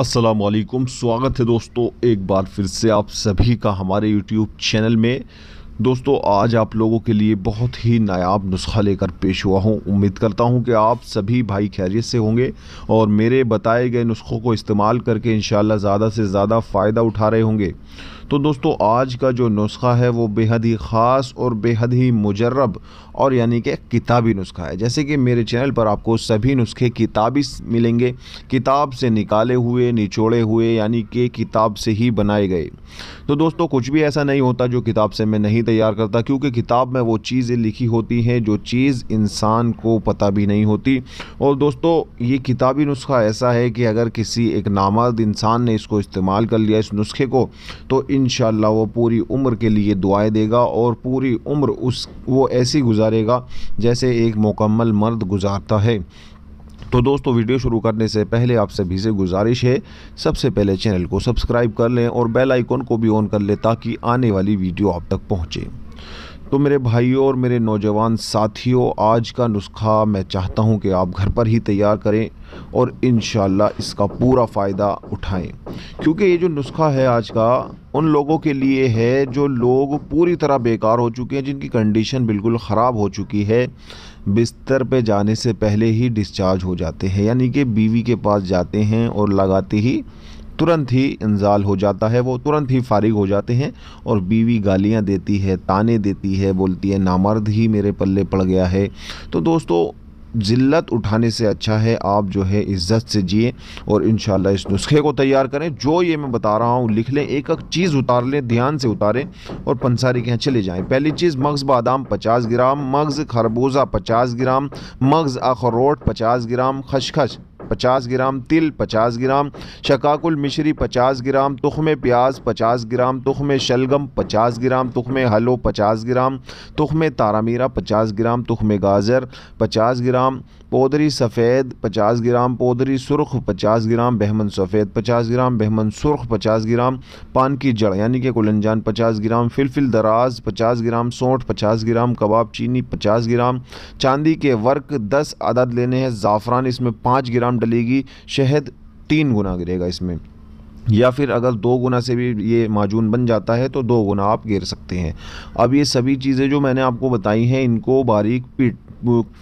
असलकुम स्वागत है दोस्तों एक बार फिर से आप सभी का हमारे YouTube चैनल में दोस्तों आज आप लोगों के लिए बहुत ही नायाब नुस्खा लेकर पेश हुआ हूँ उम्मीद करता हूँ कि आप सभी भाई खैरियत से होंगे और मेरे बताए गए नुस्खों को इस्तेमाल करके इन ज़्यादा से ज़्यादा फ़ायदा उठा रहे होंगे तो दोस्तों आज का जो नुस्खा है वो बेहद ही ख़ास और बेहद ही मुजरब और यानी कि किताबी नुस्खा है जैसे कि मेरे चैनल पर आपको सभी नुस्खे किताबी मिलेंगे किताब से निकाले हुए निचोड़े हुए यानी कि किताब से ही बनाए गए तो दोस्तों कुछ भी ऐसा नहीं होता जो किताब से मैं नहीं तैयार करता क्योंकि किताब में वो चीज़ें लिखी होती हैं जो चीज़ इंसान को पता भी नहीं होती और दोस्तों ये किताबी नुस्खा ऐसा है कि अगर किसी एक नामर्द इंसान ने इसको इस्तेमाल कर लिया इस नुस्खे को तो इन वो पूरी उम्र के लिए दुआएँ देगा और पूरी उम्र उस वो ऐसी गुजारेगा जैसे एक मुकम्मल मर्द गुजारता है तो दोस्तों वीडियो शुरू करने से पहले आप सभी से गुजारिश है सबसे पहले चैनल को सब्सक्राइब कर लें और बेल आइकॉन को भी ऑन कर लें ताकि आने वाली वीडियो आप तक पहुंचे। तो मेरे भाइयों और मेरे नौजवान साथियों आज का नुस्खा मैं चाहता हूं कि आप घर पर ही तैयार करें और इन इसका पूरा फ़ायदा उठाएं क्योंकि ये जो नुस्खा है आज का उन लोगों के लिए है जो लोग पूरी तरह बेकार हो चुके हैं जिनकी कंडीशन बिल्कुल ख़राब हो चुकी है बिस्तर पे जाने से पहले ही डिस्चार्ज हो जाते हैं यानी कि बीवी के पास जाते हैं और लगाते ही तुरंत ही इंजाल हो जाता है वो तुरंत ही फारिग हो जाते हैं और बीवी गालियाँ देती है ताने देती है बोलती है नामर्द ही मेरे पल्ले पड़ गया है तो दोस्तों ज़िल्लत उठाने से अच्छा है आप जो है इज़्ज़त से जिए और इन इस नुस्खे को तैयार करें जो ये मैं बता रहा हूँ लिख लें एक एक चीज़ उतार लें ध्यान से उतारें और पंसारी के यहाँ चले जाएँ पहली चीज़ मगज़ बादाम 50 ग्राम मगज़ खरबूजा 50 ग्राम मगज़ अखरोट 50 ग्राम खशखश पचास ग्राम तिल पचास ग्राम शकाकुल मिश्री पचास ग्राम में प्याज पचास ग्राम में शलगम पचास ग्राम में हलो पचास ग्राम तारा तारामीरा पचास ग्राम में गाजर पचास ग्राम पौधरी सफ़ेद पचास ग्राम पौधरी सुरख पचास ग्राम बहमन सफ़ेद पचास ग्राम बहमन सुरख पचास ग्राम पान की जड़ यानी कि कुलंजान पचास ग्राम फिलफिल दराज पचास ग्राम सौठ पचास ग्राम कबाब चीनी पचास ग्राम चांदी के वर्क दस अदद लेने हैं ज़ाफ़रान इसमें पाँच ग्राम डलेगी शहद तीन गुना गिरेगा इसमें या फिर अगर दो गुना से भी ये माजून बन जाता है तो दो गुना आप गिर सकते हैं अब ये सभी चीज़ें जो मैंने आपको बताई हैं इनको बारीक पीट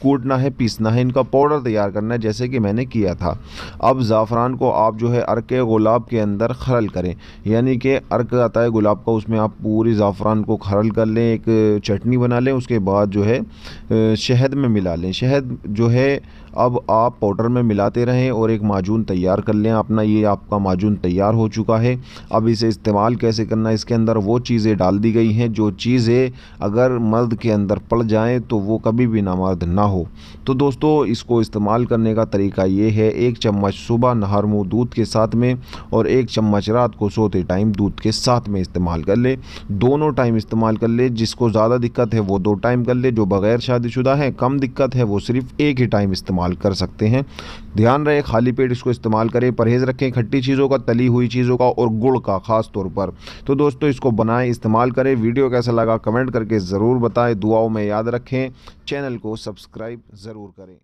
कूटना है पीसना है इनका पाउडर तैयार करना है जैसे कि मैंने किया था अब ज़ाफ़रान को आप जो है अर्क गुलाब के अंदर खरल करें यानी कि अर्क आता है गुलाब का उसमें आप पूरी ज़ाफ़रान को खरल कर लें एक चटनी बना लें उसके बाद जो है शहद में मिला लें शहद जो है अब आप पाउडर में मिलाते रहें और एक माजून तैयार कर लें अपना ये आपका माजून तैयार हो चुका है अब इसे इस्तेमाल कैसे करना इसके अंदर वो चीज़ें डाल दी गई हैं जो चीज़ें अगर मर्द के अंदर पड़ जाएँ तो वो कभी भी नामर्द ना हो तो दोस्तों इसको इस्तेमाल करने का तरीका ये है एक चम्मच सुबह नहर मुँह दूध के साथ में और एक चम्मच रात को सोते टाइम दूध के साथ में इस्तेमाल कर ले दोनों टाइम इस्तेमाल कर ले जिसको ज़्यादा दिक्कत है वो दो टाइम कर ले जो बग़ैर शादीशुदा है कम दिक्कत है वो सिर्फ़ एक ही टाइम इस्तेमाल इस्तेमाल कर सकते हैं ध्यान रहे खाली पेट इसको इस्तेमाल करें परहेज़ रखें खट्टी चीज़ों का तली हुई चीज़ों का और गुड़ का ख़ास तौर पर तो दोस्तों इसको बनाएं इस्तेमाल करें वीडियो कैसा लगा कमेंट करके ज़रूर बताएं दुआओं में याद रखें चैनल को सब्सक्राइब ज़रूर करें